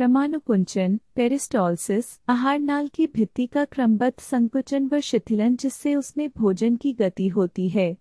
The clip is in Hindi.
क्रमानुकुंचन पेरिस्टॉल्सिस आहार नाल की भित्ति का क्रमबद्ध संकुचन व शिथिलन जिससे उसमें भोजन की गति होती है